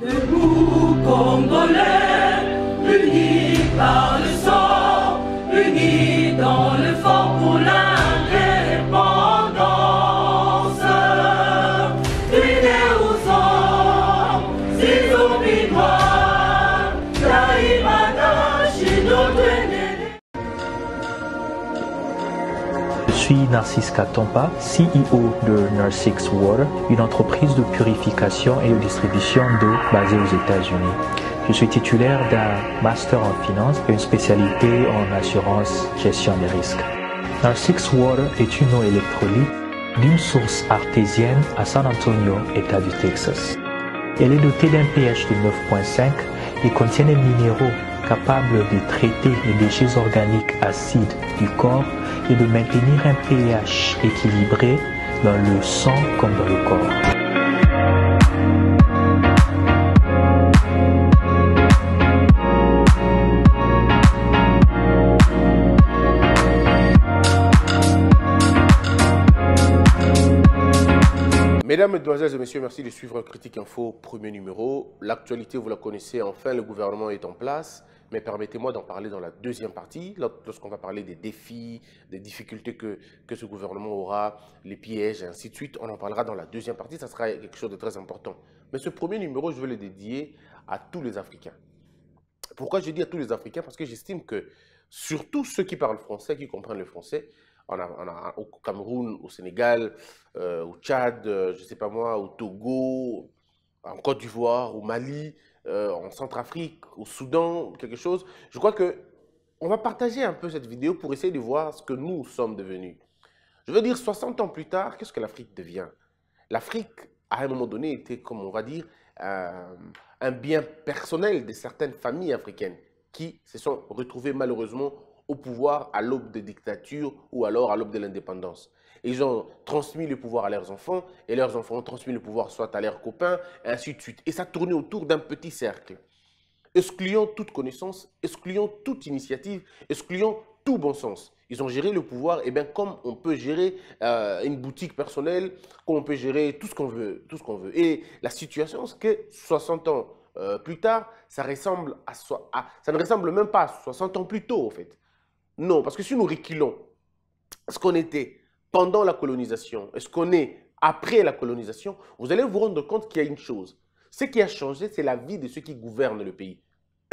Debout, Congolais, unis par le Narcisse Tompa, CEO de Narcisse Water, une entreprise de purification et de distribution d'eau basée aux États-Unis. Je suis titulaire d'un master en finance et une spécialité en assurance gestion des risques. Narcisse Water est une eau électrolyte d'une source artésienne à San Antonio, État du Texas. Elle est dotée d'un pH de 9.5 et contient des minéraux capables de traiter les déchets organiques acides du corps et de maintenir un pH équilibré dans le sang comme dans le corps. Mesdames, Mesdemoiselles et Messieurs, merci de suivre Critique Info, premier numéro. L'actualité, vous la connaissez, enfin, le gouvernement est en place. Mais permettez-moi d'en parler dans la deuxième partie, lorsqu'on va parler des défis, des difficultés que, que ce gouvernement aura, les pièges, et ainsi de suite. On en parlera dans la deuxième partie, ça sera quelque chose de très important. Mais ce premier numéro, je veux le dédier à tous les Africains. Pourquoi je dis à tous les Africains Parce que j'estime que, surtout ceux qui parlent français, qui comprennent le français, on au Cameroun, au Sénégal, euh, au Tchad, euh, je ne sais pas moi, au Togo, en Côte d'Ivoire, au Mali, euh, en Centrafrique, au Soudan, quelque chose. Je crois qu'on va partager un peu cette vidéo pour essayer de voir ce que nous sommes devenus. Je veux dire, 60 ans plus tard, qu'est-ce que l'Afrique devient L'Afrique, à un moment donné, était, comme on va dire, euh, un bien personnel de certaines familles africaines qui se sont retrouvées malheureusement au pouvoir à l'aube des dictatures ou alors à l'aube de l'indépendance. Ils ont transmis le pouvoir à leurs enfants et leurs enfants ont transmis le pouvoir soit à leurs copains, et ainsi de suite. Et ça tournait autour d'un petit cercle, excluant toute connaissance, excluant toute initiative, excluant tout bon sens. Ils ont géré le pouvoir, et bien comme on peut gérer euh, une boutique personnelle, comme on peut gérer tout ce qu'on veut, tout ce qu'on veut. Et la situation, c'est que 60 ans euh, plus tard, ça ressemble à, ça ne ressemble même pas à 60 ans plus tôt, en fait. Non, parce que si nous reculons ce qu'on était pendant la colonisation et ce qu'on est après la colonisation, vous allez vous rendre compte qu'il y a une chose. Ce qui a changé, c'est la vie de ceux qui gouvernent le pays.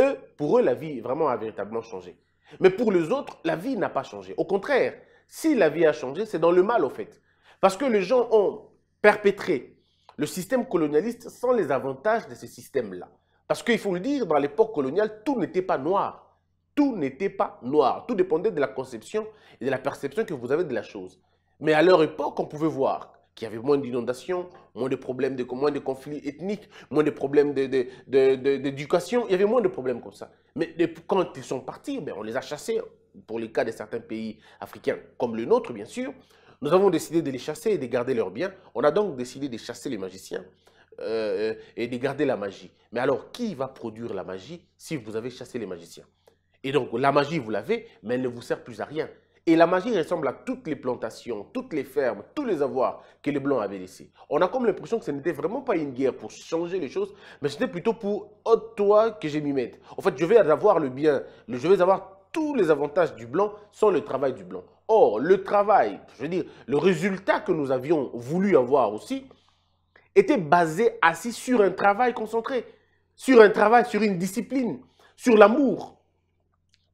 Eux, pour eux, la vie vraiment a véritablement changé. Mais pour les autres, la vie n'a pas changé. Au contraire, si la vie a changé, c'est dans le mal, au fait. Parce que les gens ont perpétré le système colonialiste sans les avantages de ce système-là. Parce qu'il faut le dire, dans l'époque coloniale, tout n'était pas noir. Tout n'était pas noir. Tout dépendait de la conception et de la perception que vous avez de la chose. Mais à leur époque, on pouvait voir qu'il y avait moins d'inondations, moins de problèmes, de, moins de conflits ethniques, moins de problèmes d'éducation. De, Il y avait moins de problèmes comme ça. Mais quand ils sont partis, ben, on les a chassés, pour les cas de certains pays africains, comme le nôtre, bien sûr. Nous avons décidé de les chasser et de garder leurs biens. On a donc décidé de chasser les magiciens euh, et de garder la magie. Mais alors, qui va produire la magie si vous avez chassé les magiciens Et donc, la magie, vous l'avez, mais elle ne vous sert plus à rien. Et la magie ressemble à toutes les plantations, toutes les fermes, tous les avoirs que les Blancs avaient laissés. On a comme l'impression que ce n'était vraiment pas une guerre pour changer les choses, mais c'était plutôt pour oh, toi que je m'y mettre En fait, je vais avoir le bien, je vais avoir tous les avantages du blanc sans le travail du blanc. Or, le travail, je veux dire, le résultat que nous avions voulu avoir aussi, était basé assis sur un travail concentré, sur un travail, sur une discipline, sur l'amour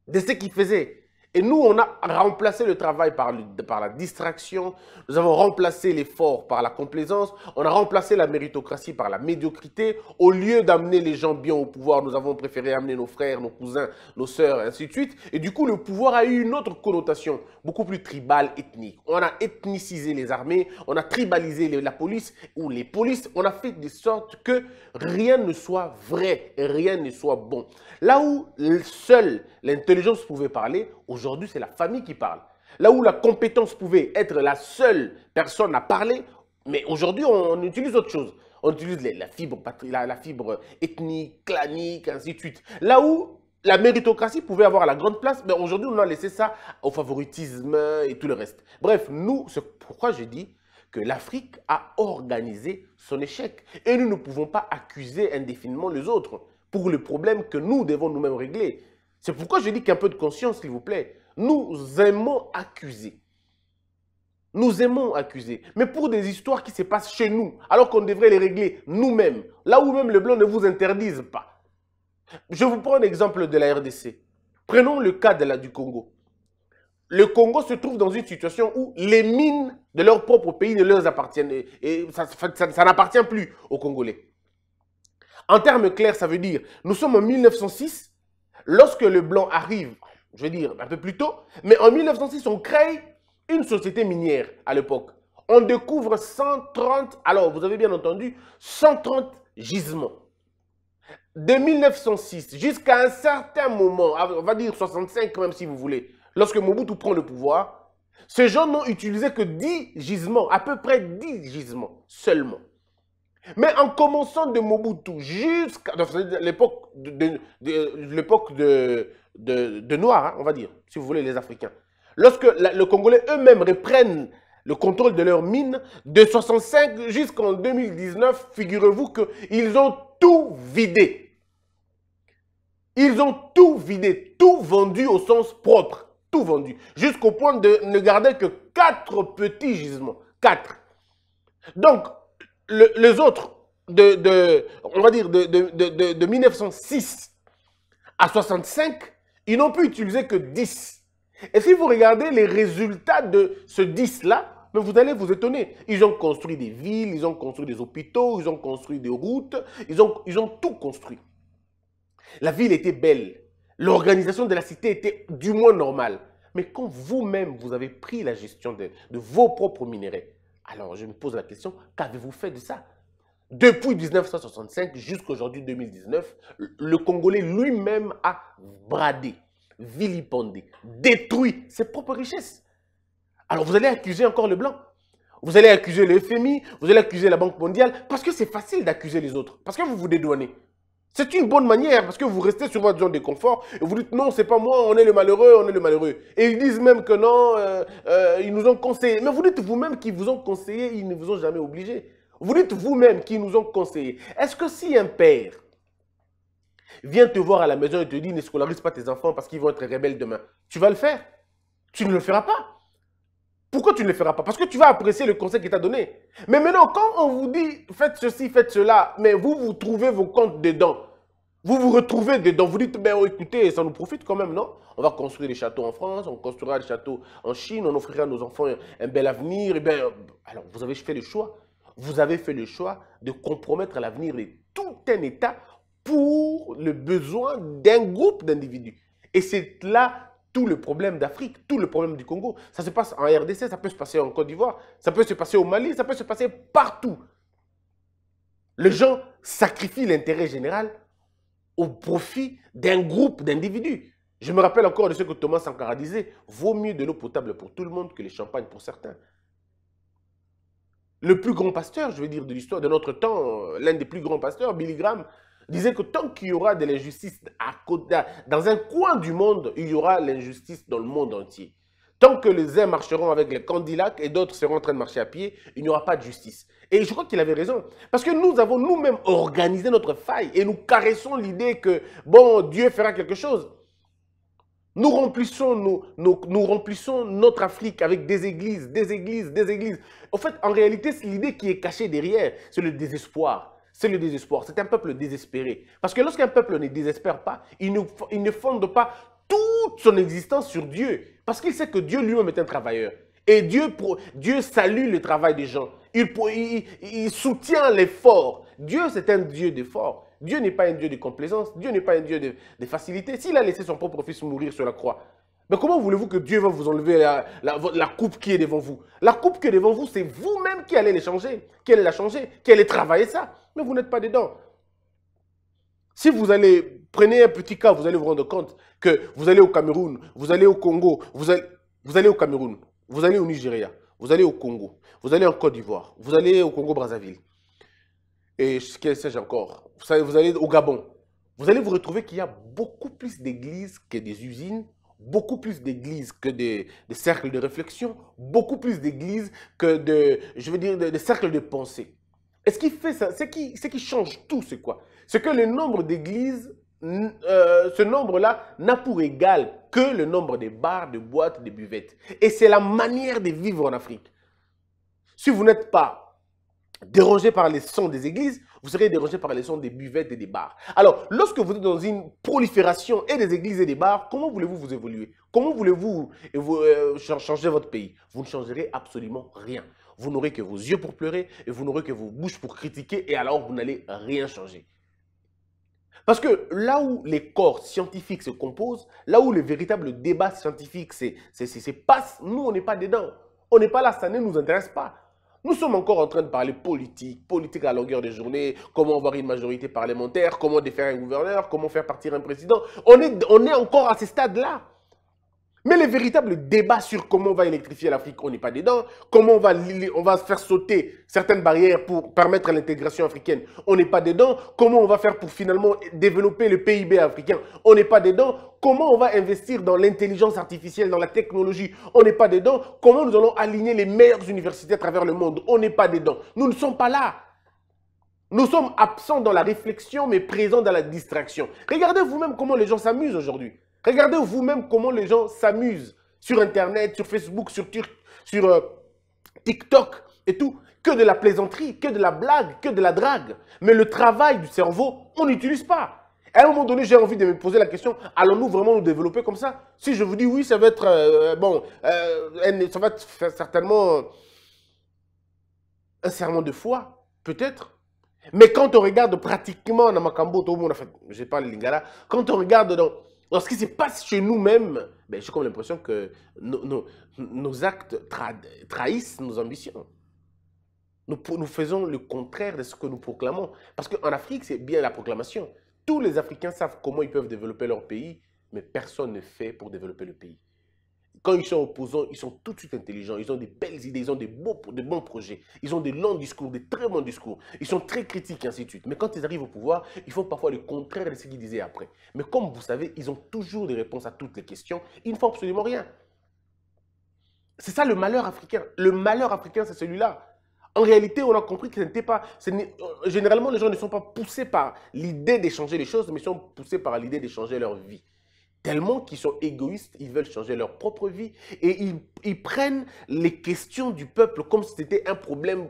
de ce qui faisait. Et nous, on a remplacé le travail par, par la distraction, nous avons remplacé l'effort par la complaisance, on a remplacé la méritocratie par la médiocrité. Au lieu d'amener les gens bien au pouvoir, nous avons préféré amener nos frères, nos cousins, nos sœurs, ainsi de suite. Et du coup, le pouvoir a eu une autre connotation, beaucoup plus tribale, ethnique. On a ethnicisé les armées, on a tribalisé la police ou les polices, on a fait de sorte que rien ne soit vrai, et rien ne soit bon. Là où le seul... L'intelligence pouvait parler, aujourd'hui c'est la famille qui parle. Là où la compétence pouvait être la seule personne à parler, mais aujourd'hui on, utilise autre chose. On utilise la, fibre, la, la fibre ethnique, clanique, ainsi de suite. Là où la méritocratie pouvait avoir la grande place, mais aujourd'hui on a laissé ça au favoritisme et tout le reste. Bref, nous, c'est pourquoi je dis que l'Afrique a organisé son échec. Et nous ne pouvons pas accuser indéfiniment les autres pour le problème que nous devons nous-mêmes régler. C'est pourquoi je dis qu'un peu de conscience, s'il vous plaît. Nous aimons accuser. Nous aimons accuser. Mais pour des histoires qui se passent chez nous, alors qu'on devrait les régler nous-mêmes, là où même le blanc ne vous interdise pas. Je vous prends un exemple de la RDC. Prenons le cas de la, du Congo. Le Congo se trouve dans une situation où les mines de leur propre pays ne leur appartiennent. Et ça n'appartient plus aux Congolais. En termes clairs, ça veut dire, nous sommes en 1906, Lorsque le blanc arrive, je veux dire un peu plus tôt, mais en 1906, on crée une société minière à l'époque. On découvre 130, alors vous avez bien entendu, 130 gisements. De 1906 jusqu'à un certain moment, ah, on va dire 65 quand même si vous voulez, lorsque Mobutu prend le pouvoir, ces gens n'ont utilisé que 10 gisements, à peu près 10 gisements seulement. Mais en commençant de Mobutu jusqu'à l'époque de, Noir, hein, on va dire, si vous voulez, les Africains, lorsque le Congolais eux-mêmes reprennent le contrôle de leurs mines, de 65 jusqu'en 2019, figurez-vous qu'ils ont tout vidé. Ils ont tout vidé, tout vendu au sens propre, tout vendu, jusqu'au point de ne garder que quatre petits gisements, quatre. Donc, les autres, de, on va dire, de, 1906 à 65, ils n'ont pu utiliser que 10. Et si vous regardez les résultats de ce 10-là, mais vous allez vous étonner. Ils ont construit des villes, ils ont construit des hôpitaux, ils ont construit des routes, ils ont, ils ont tout construit. La ville était belle. L'organisation de la cité était du moins normale. Mais quand vous-même, vous avez pris la gestion de, de vos propres minéraux, alors je me pose la question, qu'avez-vous fait de ça Depuis 1965 jusqu'aujourd'hui 2019, le Congolais lui-même a bradé, vilipendé, détruit ses propres richesses. Alors vous allez accuser encore le blanc vous allez accuser le FMI, vous allez accuser la Banque mondiale, parce que c'est facile d'accuser les autres, parce que vous vous dédouanez. C'est une bonne manière parce que vous restez sur votre zone de confort et vous dites non, c'est pas moi, on est le malheureux, on est le malheureux. Et ils disent même que non, euh, euh, ils nous ont conseillé. Mais vous dites vous-même qu'ils vous ont conseillé, ils ne vous ont jamais obligé. Vous dites vous-même qu'ils nous ont conseillé. Est-ce que si un père vient te voir à la maison et te dit ne scolarise pas tes enfants parce qu'ils vont être rebelles demain, tu vas le faire Tu ne le feras pas. Pourquoi tu ne le feras pas Parce que tu vas apprécier le conseil qu'il t'a donné. Mais maintenant, quand on vous dit faites ceci, faites cela, mais vous, vous trouvez vos comptes dedans. Vous vous retrouvez dedans. Vous dites, ben, oh, écoutez, ça nous profite quand même, non On va construire des châteaux en France, on construira des châteaux en Chine, on offrira à nos enfants un, bel avenir. Et eh ben, alors, vous avez fait le choix. Vous avez fait le choix de compromettre l'avenir de tout un État pour le besoin d'un groupe d'individus. Et c'est là tout le problème d'Afrique, tout le problème du Congo. Ça se passe en RDC, ça peut se passer en Côte d'Ivoire, ça peut se passer au Mali, ça peut se passer partout. Les gens sacrifient l'intérêt général au profit d'un groupe d'individus. Je me rappelle encore de ce que Thomas Sankara disait, vaut mieux de l'eau potable pour tout le monde que les champagnes pour certains. Le plus grand pasteur, je veux dire, de l'histoire de notre temps, euh, l'un des plus grands pasteurs, Billy Graham, disait que tant qu'il y aura de l'injustice à dans un coin du monde, il y aura l'injustice dans le monde entier. Tant que les uns marcheront avec les candilacs et d'autres seront en train de marcher à pied, il n'y aura pas de justice. Et je crois qu'il avait raison. Parce que nous avons nous-mêmes organisé notre faille et nous caressons l'idée que, bon, Dieu fera quelque chose. Nous remplissons, nous remplissons notre Afrique avec des églises, des églises, des églises. En fait, en réalité, c'est l'idée qui est cachée derrière, c'est le désespoir c'est le désespoir. C'est un peuple désespéré. Parce que lorsqu'un peuple ne désespère pas, il ne, ne fonde pas toute son existence sur Dieu. Parce qu'il sait que Dieu lui-même est un travailleur. Et Dieu, Dieu salue le travail des gens. Il, soutient l'effort. Dieu, c'est un Dieu d'effort. Dieu n'est pas un Dieu de complaisance. Dieu n'est pas un Dieu de, facilité. S'il a laissé son propre fils mourir sur la croix, mais comment voulez-vous que Dieu va vous enlever la, coupe qui est devant vous La coupe qui est devant vous, c'est vous-même qui allez l'échanger, qui allez la changer, qui allez travailler ça mais vous n'êtes pas dedans. Si vous allez, prenez un petit cas, vous allez vous rendre compte que vous allez au Cameroun, vous allez au Congo, vous allez, au Cameroun, vous allez au Nigeria, vous allez au Congo, vous allez en Côte d'Ivoire, vous allez au Congo-Brazzaville, et qu'est-ce sais-je encore, vous allez au Gabon, vous allez vous retrouver qu'il y a beaucoup plus d'églises que des usines, beaucoup plus d'églises que des, cercles de réflexion, beaucoup plus d'églises que de, je veux dire, des cercles de pensée. Et ce qui fait ça, ce qui, qui change tout, c'est quoi C'est que le nombre d'églises, euh, ce nombre-là n'a pour égal que le nombre de bars, de boîtes, de buvettes. Et c'est la manière de vivre en Afrique. Si vous n'êtes pas dérangé par les sons des églises, vous serez dérangé par les sons des buvettes et des bars. Alors, lorsque vous êtes dans une prolifération et des églises et des bars, comment voulez-vous vous évoluer Comment voulez-vous euh, euh, changer votre pays Vous ne changerez absolument rien. Vous n'aurez que vos yeux pour pleurer et vous n'aurez que vos bouches pour critiquer et alors vous n'allez rien changer. Parce que là où les corps scientifiques se composent, là où le véritable débat scientifique se passe, nous, on n'est pas dedans. On n'est pas là, ça ne nous intéresse pas. Nous sommes encore en train de parler politique, politique à longueur de journée, comment avoir une majorité parlementaire, comment défaire un gouverneur, comment faire partir un président. On est, on est encore à ce stade-là. Mais le véritable débat sur comment on va électrifier l'Afrique, on n'est pas dedans. Comment on va, on va faire sauter certaines barrières pour permettre l'intégration africaine, on n'est pas dedans. Comment on va faire pour finalement développer le PIB africain, on n'est pas dedans. Comment on va investir dans l'intelligence artificielle, dans la technologie, on n'est pas dedans. Comment nous allons aligner les meilleures universités à travers le monde, on n'est pas dedans. Nous ne sommes pas là. Nous sommes absents dans la réflexion, mais présents dans la distraction. Regardez vous-même comment les gens s'amusent aujourd'hui. Regardez vous-même comment les gens s'amusent sur Internet, sur Facebook, sur, euh, TikTok et tout. Que de la plaisanterie, que de la blague, que de la drague. Mais le travail du cerveau, on n'utilise pas. À un moment donné, j'ai envie de me poser la question, allons-nous vraiment nous développer comme ça Si je vous dis oui, ça va être, euh, bon, euh, ça certainement un serment de foi, peut-être. Mais quand on regarde pratiquement dans Makambo, tout le monde a fait, lingala, quand on regarde dans Lorsqu'il ce qui se passe chez nous-mêmes, ben, j'ai comme l'impression que nos, actes trahissent nos ambitions. Nous, nous, faisons le contraire de ce que nous proclamons. Parce qu'en Afrique, c'est bien la proclamation. Tous les Africains savent comment ils peuvent développer leur pays, mais personne ne fait pour développer le pays quand ils sont opposants, ils sont tout de suite intelligents, ils ont des belles idées, ils ont des, beaux, bons projets, ils ont des longs discours, des très bons discours, ils sont très critiques et ainsi de suite. Mais quand ils arrivent au pouvoir, ils font parfois le contraire de ce qu'ils disaient après. Mais comme vous savez, ils ont toujours des réponses à toutes les questions, ils ne font absolument rien. C'est ça le malheur africain. Le malheur africain, c'est celui-là. En réalité, on a compris que ce n'était pas... Euh, généralement, les gens ne sont pas poussés par l'idée d'échanger les choses, mais sont poussés par l'idée d'échanger leur vie. Tellement qu'ils sont égoïstes, ils veulent changer leur propre vie. Et ils, prennent les questions du peuple comme si c'était un problème,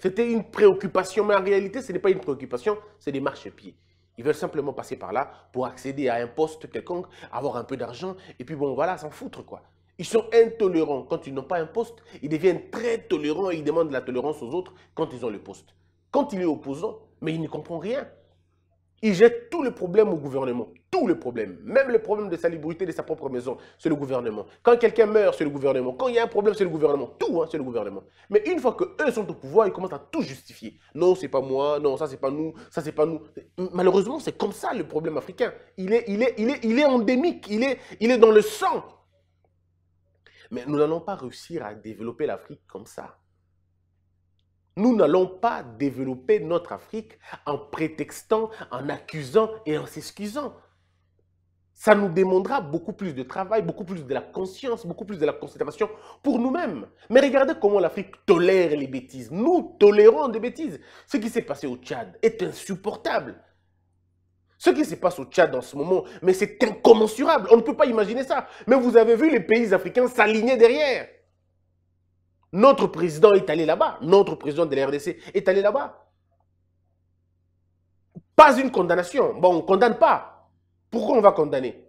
c'était une préoccupation. Mais en réalité, ce n'est pas une préoccupation, c'est des marchepieds. Ils veulent simplement passer par là pour accéder à un poste quelconque, avoir un peu d'argent, et puis bon, voilà, s'en foutre, quoi. Ils sont intolérants. Quand ils n'ont pas un poste, ils deviennent très tolérants et ils demandent la tolérance aux autres quand ils ont le poste. Quand il est opposant, mais il ne comprend rien. Il jette tout le problème au gouvernement. Tout le problème. Même le problème de salubrité de sa propre maison, c'est le gouvernement. Quand quelqu'un meurt, c'est le gouvernement. Quand il y a un problème, c'est le gouvernement. Tout, hein, c'est le gouvernement. Mais une fois que sont au pouvoir, ils commencent à tout justifier. Non, c'est pas moi. Non, ça, c'est pas nous. Ça, c'est pas nous. Malheureusement, c'est comme ça le problème africain. Il est, il est, il est, il est endémique. Il est, il est dans le sang. Mais nous n'allons pas réussir à développer l'Afrique comme ça. Nous n'allons pas développer notre Afrique en prétextant, en accusant et en s'excusant. Ça nous demandera beaucoup plus de travail, beaucoup plus de la conscience, beaucoup plus de la considération pour nous-mêmes. Mais regardez comment l'Afrique tolère les bêtises. Nous tolérons des bêtises. Ce qui s'est passé au Tchad est insupportable. Ce qui se passe au Tchad en ce moment, mais c'est incommensurable. On ne peut pas imaginer ça. Mais vous avez vu les pays africains s'aligner derrière. Notre président est allé là-bas. Notre président de la RDC est allé là-bas. Pas une condamnation. Bon, on ne condamne pas. Pourquoi on va condamner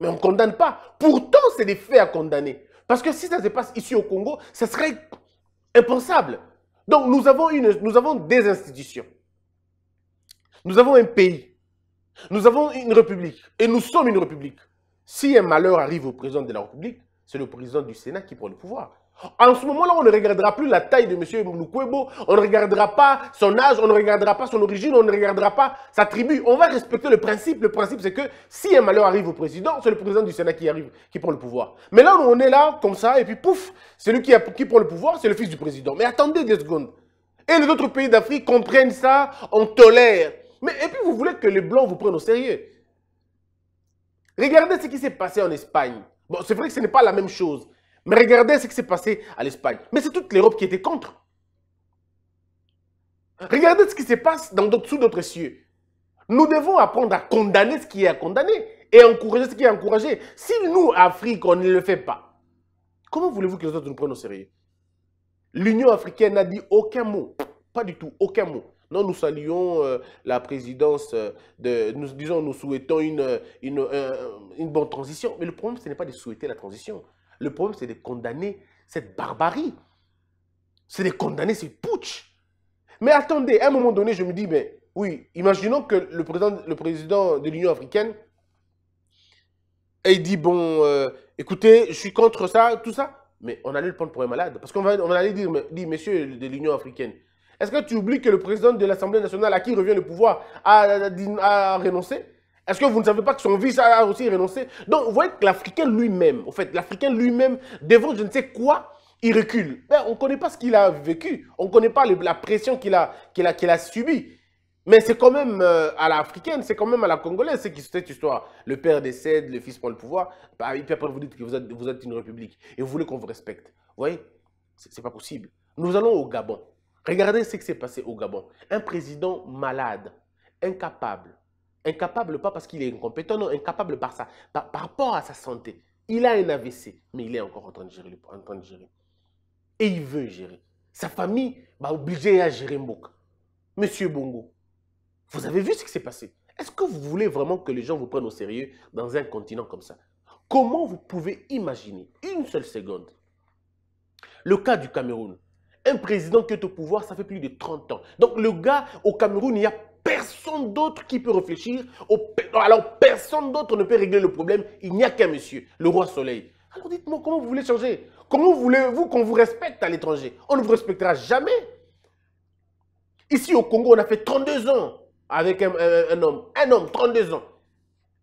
Mais on ne condamne pas. Pourtant, c'est des faits à condamner. Parce que si ça se passe ici au Congo, ça serait impensable. Donc, nous avons, une, nous avons des institutions. Nous avons un pays. Nous avons une république. Et nous sommes une république. Si un malheur arrive au président de la République, c'est le président du Sénat qui prend le pouvoir. En ce moment-là, on ne regardera plus la taille de M. Moukwebo, on ne regardera pas son âge, on ne regardera pas son origine, on ne regardera pas sa tribu. On va respecter le principe. Le principe, c'est que si un malheur arrive au président, c'est le président du Sénat qui arrive, qui prend le pouvoir. Mais là, on est là, comme ça, et puis pouf, celui qui, qui prend le pouvoir, c'est le fils du président. Mais attendez deux secondes. Et les autres pays d'Afrique comprennent ça, on tolère. Mais, et puis, vous voulez que les Blancs vous prennent au sérieux. Regardez ce qui s'est passé en Espagne. Bon, c'est vrai que ce n'est pas la même chose. Mais regardez ce qui s'est passé à l'Espagne. Mais c'est toute l'Europe qui était contre. Regardez ce qui se passe dans sous d'autres cieux. Nous devons apprendre à condamner ce qui est à condamner et encourager ce qui est encouragé. Si nous, Afrique, on ne le fait pas, comment voulez-vous que les autres nous prennent au sérieux L'Union africaine n'a dit aucun mot, pas du tout, aucun mot. Non, nous saluons euh, la présidence euh, nous disons, nous souhaitons euh, une bonne transition. Mais le problème, ce n'est pas de souhaiter la transition. Le problème, c'est de condamner cette barbarie. C'est de condamner ces putsch. Mais attendez, à un moment donné, je me dis, mais ben, oui, imaginons que le président, le président de l'Union africaine ait dit, bon, euh, écoutez, je suis contre ça, tout ça. Mais on allait le prendre pour un malade. Parce qu'on on allait dire, dit, monsieur de l'Union africaine, est-ce que tu oublies que le président de l'Assemblée nationale à qui revient le pouvoir a, a, a renoncé est-ce que vous ne savez pas que son vice a aussi renoncé Donc, vous voyez que l'Africain lui-même, en fait, l'Africain lui-même, devant je ne sais quoi, il recule. on ne connaît pas ce qu'il a vécu. On ne connaît pas la pression qu'il a, qu'il a, qu'il a subie. Mais c'est quand même euh, à l'africaine, c'est quand même à la congolaise, c'est cette histoire. Le père décède, le fils prend le pouvoir. Bah, et puis après, vous dites que vous êtes, vous êtes une république et vous voulez qu'on vous respecte. Vous voyez C'est pas possible. Nous allons au Gabon. Regardez ce qui s'est passé au Gabon. Un président malade, incapable, Incapable pas parce qu'il est incompétent, non, incapable par, ça, par, rapport à sa santé. Il a un AVC, mais il est encore en train de gérer. de Et il veut gérer. Sa famille va bah, obligé à gérer beaucoup. Monsieur Bongo, vous avez vu ce qui s'est passé. Est-ce que vous voulez vraiment que les gens vous prennent au sérieux dans un continent comme ça Comment vous pouvez imaginer une seule seconde le cas du Cameroun Un président qui est au pouvoir, ça fait plus de 30 ans. Donc le gars au Cameroun, il n'y a personne d'autre qui peut réfléchir. Alors, personne d'autre ne peut régler le problème. Il n'y a qu'un monsieur, le roi soleil. Alors, dites-moi, comment vous voulez changer Comment voulez-vous qu'on vous respecte à l'étranger On ne vous respectera jamais. Ici, au Congo, on a fait 32 ans avec un, un homme. Un homme, 32 ans.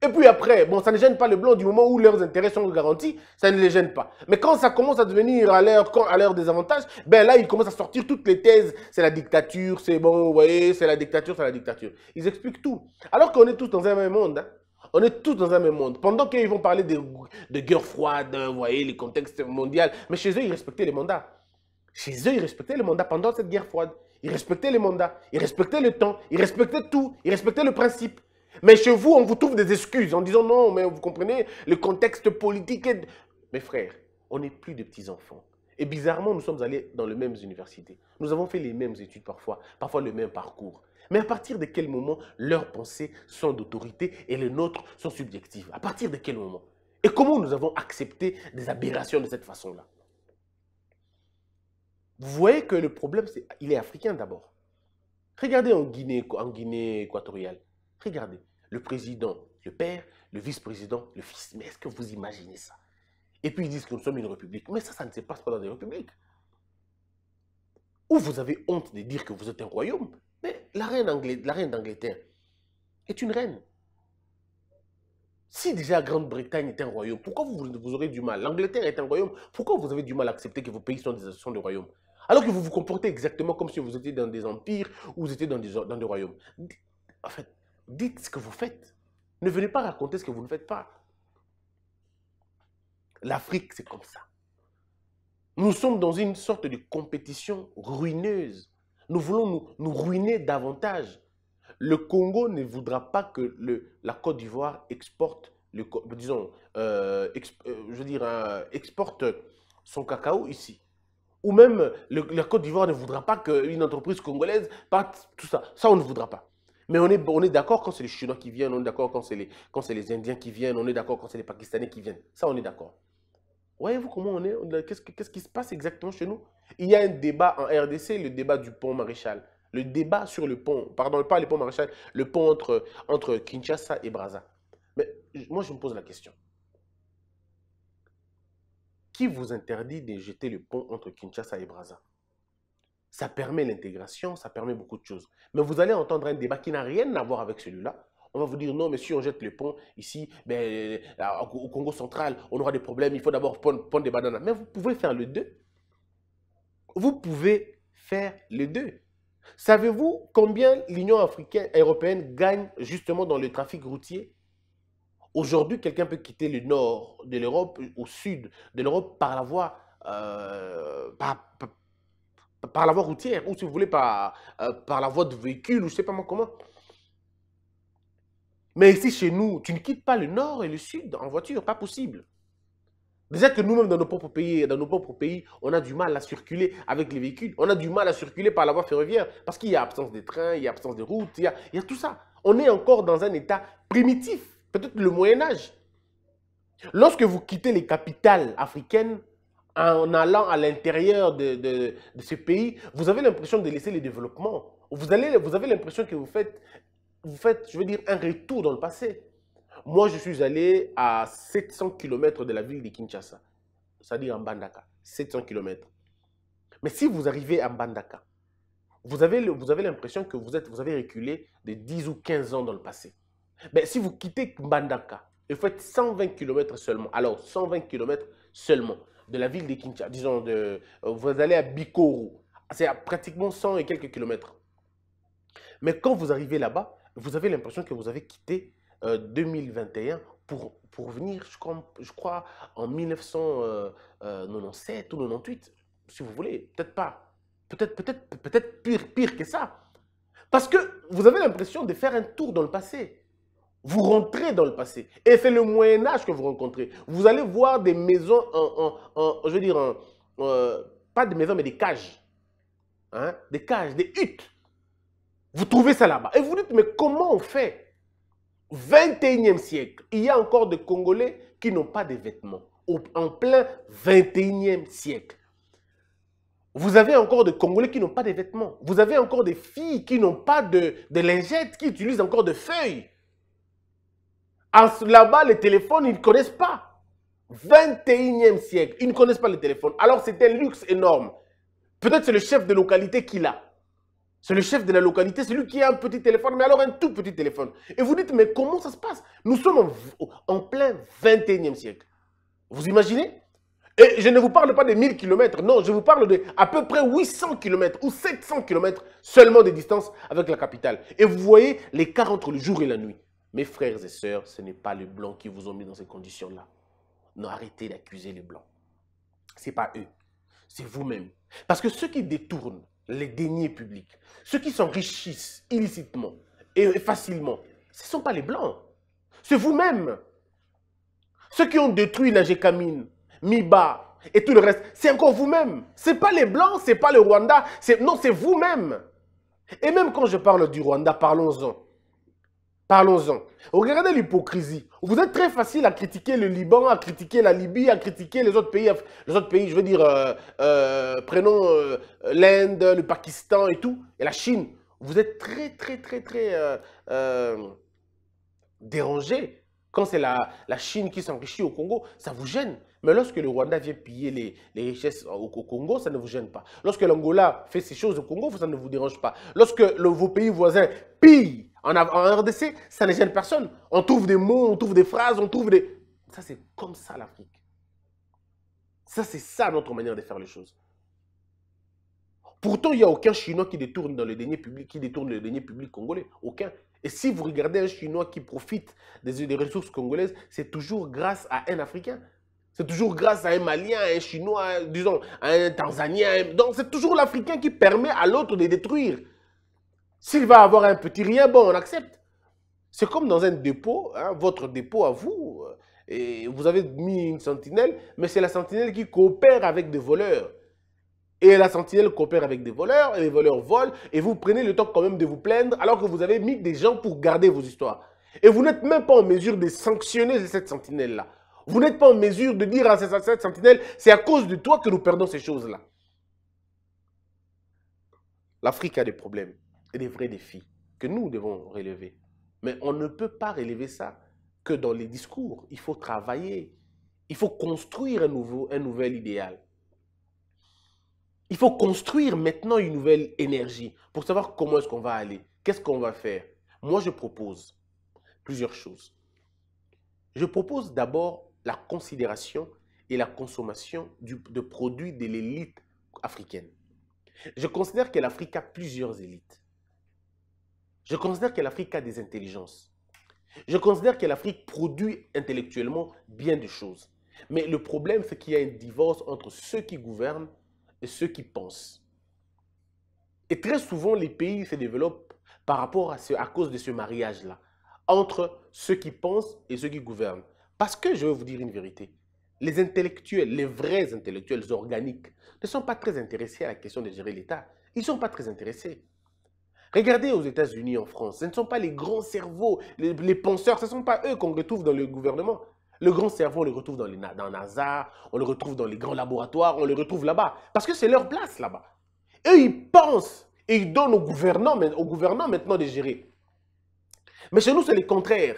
Et puis après, bon, ça ne gêne pas le blanc du moment où leurs intérêts sont garantis, ça ne les gêne pas. Mais quand ça commence à devenir à leur désavantage, ben là, ils commencent à sortir toutes les thèses. C'est la dictature, c'est bon, vous voyez, c'est la dictature, c'est la dictature. Ils expliquent tout. Alors qu'on est tous dans un même monde. Hein. On est tous dans un même monde. Pendant qu'ils vont parler de, guerre froide, hein, vous voyez, les contextes mondiaux. mais chez eux, ils respectaient les mandats. Chez eux, ils respectaient les mandats pendant cette guerre froide. Ils respectaient les mandats, ils respectaient le temps, ils respectaient tout, ils respectaient le principe. Mais chez vous, on vous trouve des excuses en disant non, mais vous comprenez, le contexte politique est... Mes frères, on n'est plus de petits-enfants. Et bizarrement, nous sommes allés dans les mêmes universités. Nous avons fait les mêmes études parfois, parfois le même parcours. Mais à partir de quel moment leurs pensées sont d'autorité et les nôtres sont subjectives À partir de quel moment Et comment nous avons accepté des aberrations de cette façon-là Vous voyez que le problème, il est africain d'abord. Regardez en Guinée, en Guinée équatoriale. Regardez le président, le père, le vice-président, le fils. Mais est-ce que vous imaginez ça Et puis ils disent que nous sommes une république. Mais ça, ça ne se passe pas dans des républiques. Ou vous avez honte de dire que vous êtes un royaume. Mais la reine, d'Angleterre est une reine. Si déjà Grande-Bretagne est un royaume, pourquoi vous, aurez du mal L'Angleterre est un royaume, pourquoi vous avez du mal à accepter que vos pays sont des, de royaumes alors que vous vous comportez exactement comme si vous étiez dans des empires ou vous étiez dans des, dans des royaumes. En fait, Dites ce que vous faites. Ne venez pas raconter ce que vous ne faites pas. L'Afrique, c'est comme ça. Nous sommes dans une sorte de compétition ruineuse. Nous voulons nous, ruiner davantage. Le Congo ne voudra pas que la Côte d'Ivoire exporte, disons, euh, euh, je veux euh, exporte son cacao ici. Ou même la Côte d'Ivoire ne voudra pas qu'une entreprise congolaise parte, tout ça. Ça, on ne voudra pas. Mais on est, on d'accord quand c'est les Chinois qui viennent, on est d'accord quand c'est les, les Indiens qui viennent, on est d'accord quand c'est les Pakistanais qui viennent. Ça, on est d'accord. Voyez-vous comment on est Qu'est-ce qui se passe exactement chez nous Il y a un débat en RDC, le débat du pont maréchal. Le débat sur le pont, pardon, pas le pont maréchal, le pont entre, entre Kinshasa et Braza. Mais moi, je me pose la question. Qui vous interdit de jeter le pont entre Kinshasa et Braza ça permet l'intégration, ça permet beaucoup de choses. Mais vous allez entendre un débat qui n'a rien à voir avec celui-là. On va vous dire non, mais si on jette le pont ici, ben, au Congo central, on aura des problèmes, il faut d'abord prendre des bananes. Mais vous pouvez faire les deux. Vous pouvez faire les deux. Savez-vous combien l'Union africaine européenne gagne justement dans le trafic routier Aujourd'hui, quelqu'un peut quitter le nord de l'Europe au sud de l'Europe par la voie, euh, par, par la voie routière, ou si vous voulez, par, euh, la voie de véhicule, ou je ne sais pas moi comment. Mais ici, chez nous, tu ne quittes pas le nord et le sud en voiture, pas possible. Déjà que nous-mêmes, dans nos propres pays, dans nos propres pays, on a du mal à circuler avec les véhicules. On a du mal à circuler par la voie ferroviaire parce qu'il y a absence des trains, il y a absence des routes, il il y a tout ça. On est encore dans un état primitif, peut-être le Moyen Âge. Lorsque vous quittez les capitales africaines, en allant à l'intérieur de, ce pays, vous avez l'impression de laisser le développement. Vous, allez, vous avez l'impression que vous faites, vous faites, je veux dire, un retour dans le passé. Moi, je suis allé à 700 km de la ville de Kinshasa, c'est-à-dire en Bandaka, 700 km. Mais si vous arrivez à Bandaka, vous avez, vous avez l'impression que vous, êtes, vous avez reculé de 10 ou 15 ans dans le passé. Mais si vous quittez Bandaka et faites 120 km seulement, alors 120 km seulement, de la ville de Kinshasa, disons, de, euh, vous allez à Bikoro, c'est à pratiquement 100 et quelques kilomètres. Mais quand vous arrivez là-bas, vous avez l'impression que vous avez quitté 2021 euh, pour, pour venir, je crois, je crois en 1997 euh, ou 98, si vous voulez, peut-être pas. Peut-être peut-être peut-être pire, pire que ça. Parce que vous avez l'impression de faire un tour dans le passé. Vous rentrez dans le passé. Et c'est le Moyen Âge que vous rencontrez. Vous allez voir des maisons en, je veux dire, pas des maisons, mais des cages. Hein? Des cages, des huttes. Vous trouvez ça là-bas. Et vous dites, mais comment on fait 21e siècle, il y a encore des Congolais qui n'ont pas de vêtements. En plein 21e siècle. Vous avez encore des Congolais qui n'ont pas de vêtements. Vous avez encore des filles qui n'ont pas de, de lingettes, qui utilisent encore des feuilles. Là-bas, les téléphones, ils ne connaissent pas. 21e siècle, ils ne connaissent pas les téléphones. Alors c'est un luxe énorme. Peut-être c'est le chef de localité qui l'a. C'est le chef de la localité, c'est lui qui a un petit téléphone, mais alors un tout petit téléphone. Et vous dites, mais comment ça se passe Nous sommes en, plein 21e siècle. Vous imaginez Et je ne vous parle pas de 1000 km, non, je vous parle de à peu près 800 km ou 700 km seulement de distance avec la capitale. Et vous voyez l'écart entre le jour et la nuit. Mes frères et sœurs, ce n'est pas les blancs qui vous ont mis dans ces conditions-là. Non, arrêtez d'accuser les blancs. Ce n'est pas eux, c'est vous-même. Parce que ceux qui détournent les deniers publics, ceux qui s'enrichissent illicitement et facilement, ce ne sont pas les blancs, c'est vous-même. Ceux qui ont détruit Najekamine, Miba et tout le reste, c'est encore vous-même. Ce n'est pas les blancs, ce n'est pas le Rwanda, non, c'est vous-même. Et même quand je parle du Rwanda, parlons-en. Parlons-en. Regardez l'hypocrisie. Vous êtes très facile à critiquer le Liban, à critiquer la Libye, à critiquer les autres pays, les autres pays je veux dire, euh, euh, prenons euh, l'Inde, le Pakistan et tout, et la Chine. Vous êtes très, très, très, très dérangé quand c'est la, Chine qui s'enrichit au Congo, ça vous gêne. Mais lorsque le Rwanda vient piller les, richesses au, Congo, ça ne vous gêne pas. Lorsque l'Angola fait ces choses au Congo, ça ne vous dérange pas. Lorsque vos pays voisins pillent en, RDC, ça ne gêne personne. On trouve des mots, on trouve des phrases, on trouve des... Ça, c'est comme ça l'Afrique. Ça, c'est ça notre manière de faire les choses. Pourtant, il n'y a aucun Chinois qui détourne, dans le déni public, congolais. Aucun. Et si vous regardez un Chinois qui profite des, des ressources congolaises, c'est toujours grâce à un Africain. C'est toujours grâce à un Malien, à un Chinois, disons, à un Tanzanien. Donc, c'est toujours l'Africain qui permet à l'autre de détruire. S'il va avoir un petit rien, bon, on accepte. C'est comme dans un dépôt, hein, votre dépôt à vous, euh, et vous avez mis une sentinelle, mais c'est la sentinelle qui coopère avec des voleurs. Et la sentinelle coopère avec des voleurs, et les voleurs volent, et vous prenez le temps quand même de vous plaindre, alors que vous avez mis des gens pour garder vos histoires. Et vous n'êtes même pas en mesure de sanctionner cette sentinelle-là. Vous n'êtes pas en mesure de dire à cette sentinelle, c'est à cause de toi que nous perdons ces choses-là. L'Afrique a des problèmes des vrais défis que nous devons relever. Mais on ne peut pas relever ça que dans les discours. Il faut travailler. Il faut construire un, nouveau, un nouvel idéal. Il faut construire maintenant une nouvelle énergie pour savoir comment est-ce qu'on va aller, qu'est-ce qu'on va faire. Moi, je propose plusieurs choses. Je propose d'abord la considération et la consommation du, de produits de l'élite africaine. Je considère que l'Afrique a plusieurs élites. Je considère que l'Afrique a des intelligences. Je considère que l'Afrique produit intellectuellement bien des choses. Mais le problème, c'est qu'il y a un divorce entre ceux qui gouvernent et ceux qui pensent. Et très souvent, les pays se développent par rapport à, ce, à cause de ce mariage-là, entre ceux qui pensent et ceux qui gouvernent. Parce que, je vais vous dire une vérité, les intellectuels, les vrais intellectuels organiques, ne sont pas très intéressés à la question de gérer l'État. Ils ne sont pas très intéressés. Regardez aux États-Unis, en France, ce ne sont pas les grands cerveaux, les, penseurs, ce ne sont pas eux qu'on retrouve dans le gouvernement. Le grand cerveau, on le retrouve dans, les, dans NASA, on le retrouve dans les grands laboratoires, on le retrouve là-bas. Parce que c'est leur place là-bas. Eux, ils pensent et ils donnent aux gouvernants, maintenant de gérer. Mais chez nous, c'est le contraire.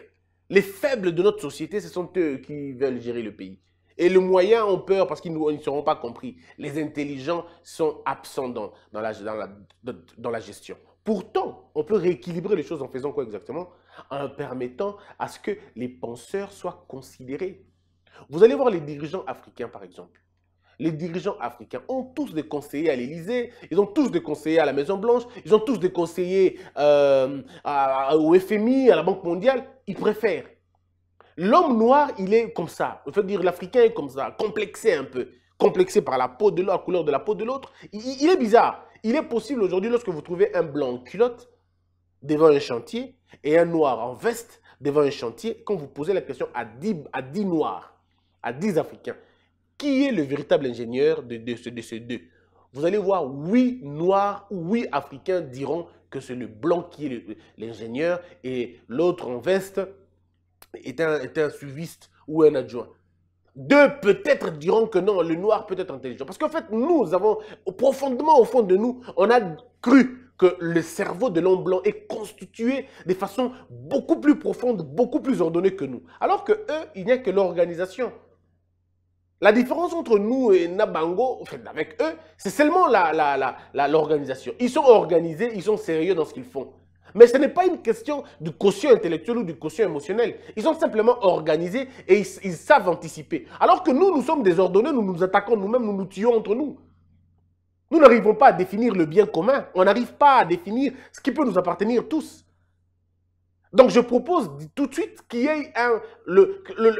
Les faibles de notre société, ce sont eux qui veulent gérer le pays. Et les moyens ont peur parce qu'ils ne seront pas compris. Les intelligents sont absents dans, dans, dans la gestion. Pourtant, on peut rééquilibrer les choses en faisant quoi exactement En permettant à ce que les penseurs soient considérés. Vous allez voir les dirigeants africains, par exemple. Les dirigeants africains ont tous des conseillers à l'Elysée, ils ont tous des conseillers à la Maison-Blanche, ils ont tous des conseillers euh, au FMI, à la Banque mondiale. Ils préfèrent. L'homme noir, il est comme ça. On de dire l'Africain est comme ça, complexé un peu. Complexé par la peau de l'autre, la couleur de la peau de l'autre. il est bizarre. Il est possible aujourd'hui, lorsque vous trouvez un blanc en culotte devant un chantier et un noir en veste devant un chantier, quand vous posez la question à 10, à 10 noirs, à 10 Africains, qui est le véritable ingénieur de, ces deux Vous allez voir, oui, noirs ou oui, Africains diront que c'est le blanc qui est l'ingénieur et l'autre en veste est un, est un suiviste ou un adjoint. Deux, peut-être diront que non, le noir peut être intelligent. Parce qu'en fait, nous avons, profondément au fond de nous, on a cru que le cerveau de l'homme blanc est constitué de façon beaucoup plus profonde, beaucoup plus ordonnée que nous. Alors que eux, il n'y a que l'organisation. La différence entre nous et Nabango, fait avec eux, c'est seulement l'organisation. La, ils sont organisés, ils sont sérieux dans ce qu'ils font. Mais ce n'est pas une question du quotient intellectuel ou du quotient émotionnel. Ils ont simplement organisé et ils, savent anticiper. Alors que nous, nous sommes désordonnés, nous nous attaquons nous-mêmes, nous nous tuons entre nous. Nous n'arrivons pas à définir le bien commun. On n'arrive pas à définir ce qui peut nous appartenir tous. Donc je propose tout de suite qu'il y ait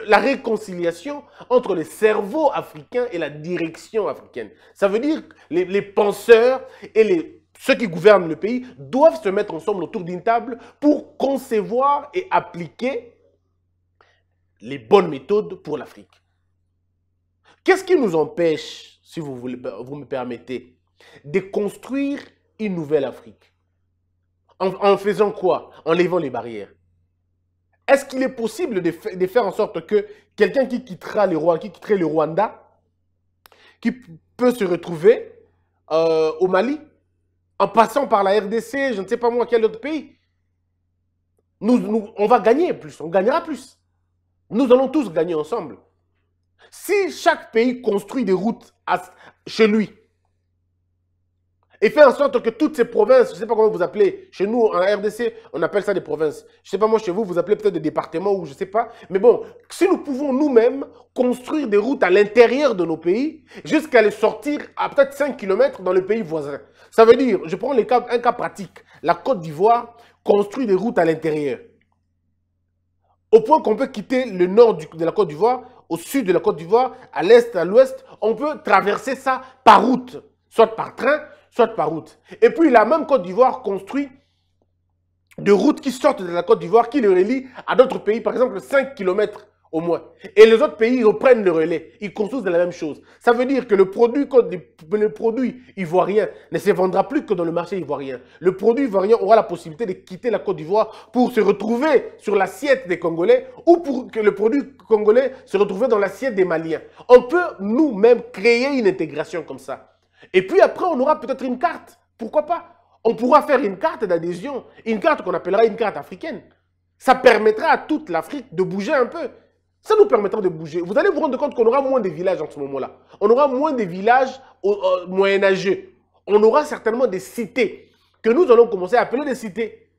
la réconciliation entre les cerveaux africains et la direction africaine. Ça veut dire les penseurs et les ceux qui gouvernent le pays doivent se mettre ensemble autour d'une table pour concevoir et appliquer les bonnes méthodes pour l'Afrique. Qu'est-ce qui nous empêche, si vous, voulez, vous, me permettez, de construire une nouvelle Afrique en, faisant quoi En levant les barrières. Est-ce qu'il est possible de, faire en sorte que quelqu'un qui quittera le qui quitterait le Rwanda, qui peut se retrouver euh, au Mali, en passant par la RDC, je ne sais pas moi quel autre pays, nous, on va gagner plus, on gagnera plus. Nous allons tous gagner ensemble. Si chaque pays construit des routes chez lui, et faire en sorte que toutes ces provinces, je ne sais pas comment vous appelez, chez nous en RDC, on appelle ça des provinces. Je ne sais pas moi chez vous, vous appelez peut-être des départements ou je ne sais pas. Mais bon, si nous pouvons nous-mêmes construire des routes à l'intérieur de nos pays jusqu'à les sortir à peut-être 5 km dans le pays voisin. Ça veut dire, je prends un cas pratique. La Côte d'Ivoire construit des routes à l'intérieur. Au point qu'on peut quitter le nord de la Côte d'Ivoire, au sud de la Côte d'Ivoire, à l'est, à l'ouest, on peut traverser ça par route, soit par train, sortent par route. Et puis la même Côte d'Ivoire construit de routes qui sortent de la Côte d'Ivoire, qui le relient à d'autres pays, par exemple 5 km au moins. Et les autres pays reprennent le relais. Ils construisent de la même chose. Ça veut dire que le produit, le produit ivoirien ne se vendra plus que dans le marché ivoirien. Le produit ivoirien aura la possibilité de quitter la Côte d'Ivoire pour se retrouver sur l'assiette des Congolais ou pour que le produit congolais se retrouve dans l'assiette des Maliens. On peut nous-mêmes créer une intégration comme ça. Et puis après, on aura peut-être une carte. Pourquoi pas On pourra faire une carte d'adhésion, une carte qu'on appellera une carte africaine. Ça permettra à toute l'Afrique de bouger un peu. Ça nous permettra de bouger. Vous allez vous rendre compte qu'on aura moins de villages en ce moment-là. On aura moins de villages euh, moyenâgeux. On aura certainement des cités que nous allons commencer à appeler des cités.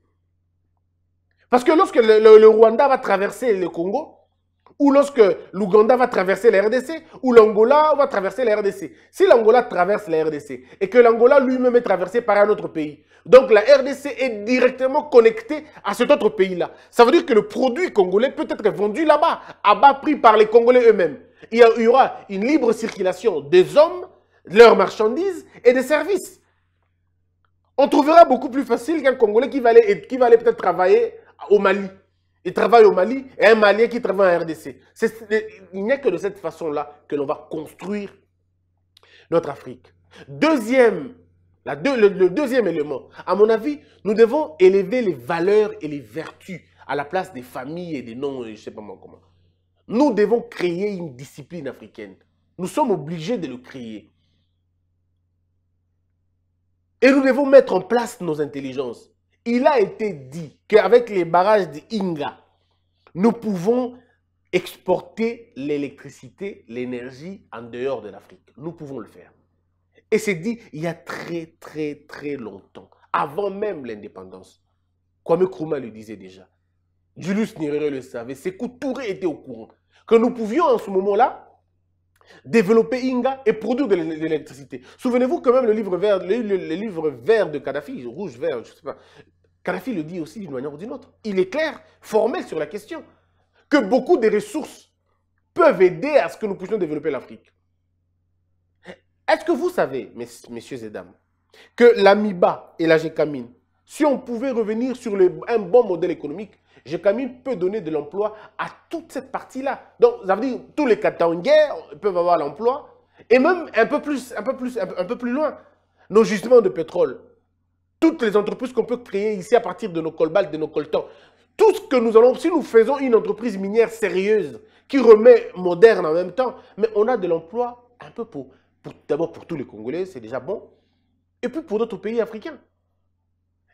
Parce que lorsque le Rwanda va traverser le Congo, ou lorsque l'Ouganda va traverser la RDC, ou l'Angola va traverser la RDC. Si l'Angola traverse la RDC et que l'Angola lui-même est traversé par un autre pays, donc la RDC est directement connectée à cet autre pays-là. Ça veut dire que le produit congolais peut être vendu là-bas, à bas prix par les Congolais eux-mêmes. Il y aura une libre circulation des hommes, leurs marchandises et des services. On trouvera beaucoup plus facile qu'un Congolais qui va aller, qui va aller peut-être travailler au Mali il travaille au Mali et un Malien qui travaille en RDC. Il n'y a que de cette façon-là que l'on va construire notre Afrique. Deuxième, le, deuxième élément, à mon avis, nous devons élever les valeurs et les vertus à la place des familles et des noms, je ne sais pas comment. Nous devons créer une discipline africaine. Nous sommes obligés de le créer. Et nous devons mettre en place nos intelligences il a été dit qu'avec les barrages de Inga, nous pouvons exporter l'électricité, l'énergie en dehors de l'Afrique. Nous pouvons le faire. Et c'est dit il y a très très très longtemps, avant même l'indépendance. Kwame Kruma le disait déjà. Julius Nyerere le savait, Sekou Touré était au courant que nous pouvions en ce moment-là développer Inga et produire de l'électricité. Souvenez-vous que même le livre vert, de Kadhafi, rouge vert, je sais pas, Kadhafi le dit aussi d'une manière ou d'une autre. Il est clair, formel sur la question, que beaucoup des ressources peuvent aider à ce que nous puissions développer l'Afrique. Est-ce que vous savez, messieurs et dames, que l'AMIBA et la GECAMINE, si on pouvait revenir sur un bon modèle économique, GECAMIN peut donner de l'emploi à toute cette partie-là. Donc, ça veut dire que tous les Katangais peuvent avoir l'emploi, et même un peu plus, un peu plus, un peu plus loin. Nos gisements de pétrole toutes les entreprises qu'on peut créer ici à partir de nos colbals, de nos coltans, tout ce que nous allons, si nous faisons une entreprise minière sérieuse, qui remet moderne en même temps, mais on a de l'emploi un peu pour, d'abord pour tous les Congolais, c'est déjà bon, et puis pour d'autres pays africains.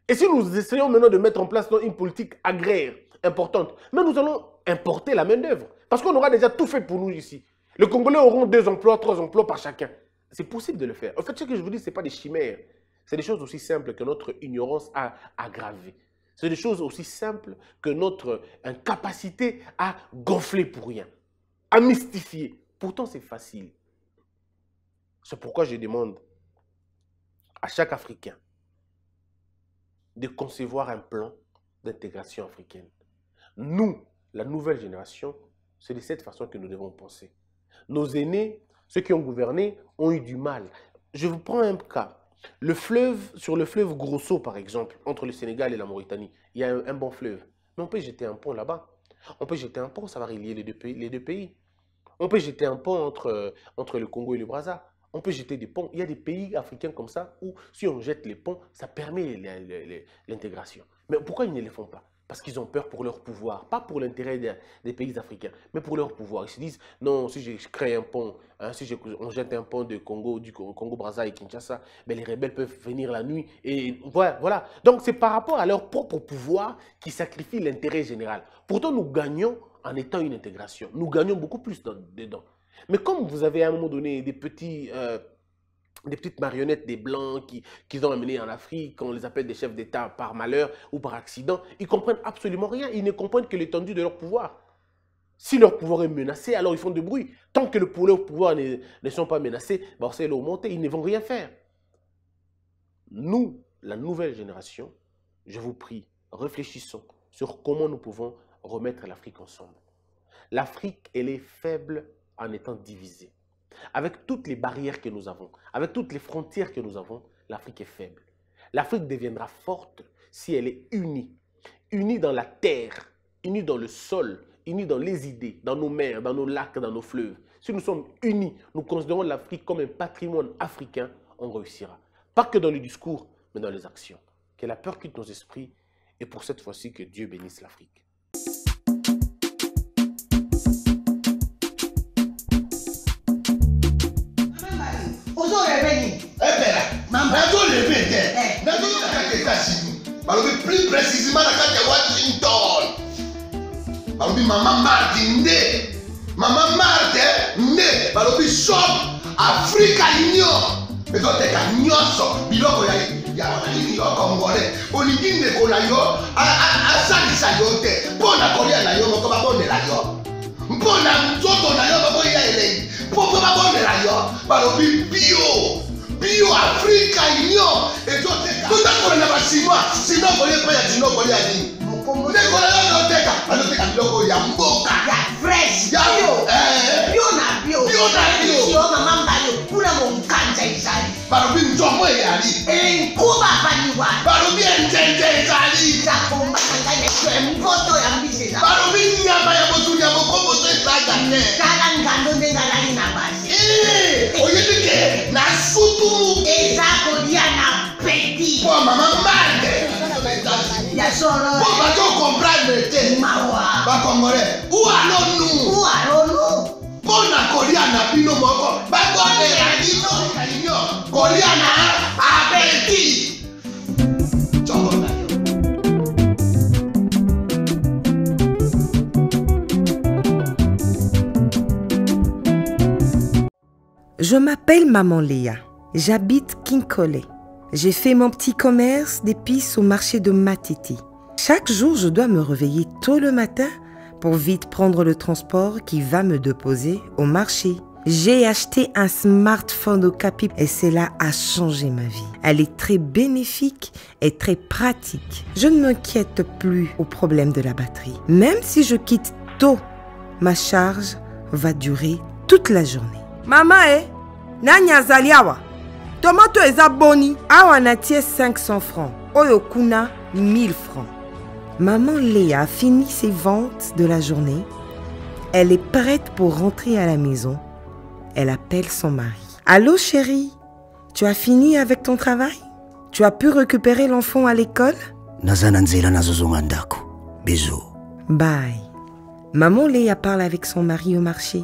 Et si nous essayons maintenant de mettre en place une politique agraire importante, mais nous allons importer la main-d'œuvre, parce qu'on aura déjà tout fait pour nous ici. Les Congolais auront deux emplois, trois emplois par chacun. C'est possible de le faire. En fait, ce que je vous dis, ce n'est pas des chimères. C'est des choses aussi simples que notre ignorance a aggravé. C'est des choses aussi simples que notre incapacité à gonfler pour rien, à mystifier. Pourtant, c'est facile. C'est pourquoi je demande à chaque Africain de concevoir un plan d'intégration africaine. Nous, la nouvelle génération, c'est de cette façon que nous devons penser. Nos aînés, ceux qui ont gouverné, ont eu du mal. Je vous prends un cas. Le fleuve, sur le fleuve Grosso, par exemple, entre le Sénégal et la Mauritanie, il y a un, bon fleuve. Mais on peut jeter un pont là-bas. On peut jeter un pont, ça va relier les deux pays. On peut jeter un pont entre, euh, entre le Congo et le Brazza. On peut jeter des ponts. Il y a des pays africains comme ça où, si on jette les ponts, ça permet l'intégration. Mais pourquoi ils ne les font pas parce qu'ils ont peur pour leur pouvoir, pas pour l'intérêt des, pays africains, mais pour leur pouvoir. Ils se disent, non, si je crée un pont, hein, si on jette un pont de Congo, du Congo-Braza et Kinshasa, ben, les rebelles peuvent venir la nuit. Et voilà. Donc c'est par rapport à leur propre pouvoir qu'ils sacrifient l'intérêt général. Pourtant, nous gagnons en étant une intégration. Nous gagnons beaucoup plus dedans. Mais comme vous avez à un moment donné des petits... Euh, des petites marionnettes des Blancs qu'ils ont amenés en Afrique, on les appelle des chefs d'État par malheur ou par accident, ils comprennent absolument rien, ils ne comprennent que l'étendue de leur pouvoir. Si leur pouvoir est menacé, alors ils font du bruit. Tant que le, pouvoir ne, sont pas menacés, ben c'est leur ils ne vont rien faire. Nous, la nouvelle génération, je vous prie, réfléchissons sur comment nous pouvons remettre l'Afrique ensemble. L'Afrique, elle est faible en étant divisée. Avec toutes les barrières que nous avons, avec toutes les frontières que nous avons, l'Afrique est faible. L'Afrique deviendra forte si elle est unie. Unie dans la terre, unie dans le sol, unie dans les idées, dans nos mers, dans nos lacs, dans nos fleuves. Si nous sommes unis, nous considérons l'Afrique comme un patrimoine africain, on réussira. Pas que dans les discours, mais dans les actions. Que la peur quitte nos esprits et pour cette fois-ci que Dieu bénisse l'Afrique. nazolebe te eh. nazoyoka kaka etats-unis balobi plus précisement na kati ya washington balobi mama marte nde mama marte nde balobi shop africa union ezoteka nyonso biloko ya ya nini yo congolais olingi ndeko na yo asalisa yo te mpo na kolia na yo moko babondela yo mpo na nzoto na yo bakoya elei mpo mpo babondela yo balobi bio bio afrika iliyo eto teka tutakole na basinwa sinokole paya tinokole adini nekole yonoteka anoteka biloko ya mboka ya fresh ya eh bio na bio bio na bio sio mama mbayo kuna munkanja izali barobi njomo eyali enkuba eh, baliwa barobi enjenje ezali zakomba kanganya izo emboto ya mbizela barobi nyama ya botu ya bokombo to ezaga ne kala ngando nengalali na basi Hey, Oyedike, na suturu. Ezakodia na peti. Bọ́ màmá máa dẹ̀. Yasọ̀rọ̀ rẹ̀. Bọ́ bàtọ́ kọ̀m̀pra gbèdé. Màwá. Bàkọ̀mọ̀ rẹ̀. Wúwa ló nù. Wúwa na nù. Bọ́ọ̀nà kọ̀ríà nà bínú mọ́kọ̀. Bàbá ọ̀dẹ̀ àdínú. Kọ̀ríà nà apẹ̀tì. Je m'appelle Maman Léa. J'habite Kinkole. J'ai fait mon petit commerce d'épices au marché de Matiti. Chaque jour, je dois me réveiller tôt le matin pour vite prendre le transport qui va me déposer au marché. J'ai acheté un smartphone au Capip et cela a changé ma vie. Elle est très bénéfique et très pratique. Je ne m'inquiète plus au problème de la batterie. Même si je quitte tôt, ma charge va durer toute la journée. Maman e eh? Nanya azali tomato eza boni awa 500 francs Oyokuna 1000 francs Maman Léa finit ses ventes de la journée. Elle est prête pour rentrer à la maison. Elle appelle son mari. Allô chérie, tu as fini avec ton travail Tu as pu récupérer l'enfant à l'école Bye. Maman Léa parle avec son mari au marché.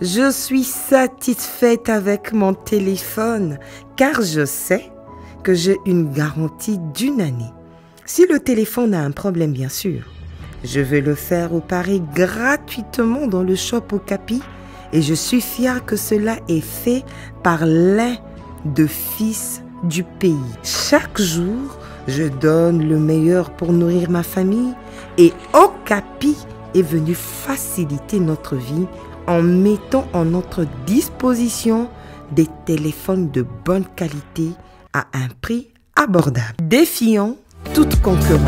Je suis satisfaite avec mon téléphone car je sais que j'ai une garantie d'une année. Si le téléphone a un problème, bien sûr, je vais le faire réparer gratuitement dans le shop au et je suis fière que cela est fait par l'un de fils du pays. Chaque jour, je donne le meilleur pour nourrir ma famille et Okapi est venu faciliter notre vie en mettant en notre disposition des téléphones de bonne qualité à un prix abordable, défiant toute concurrence.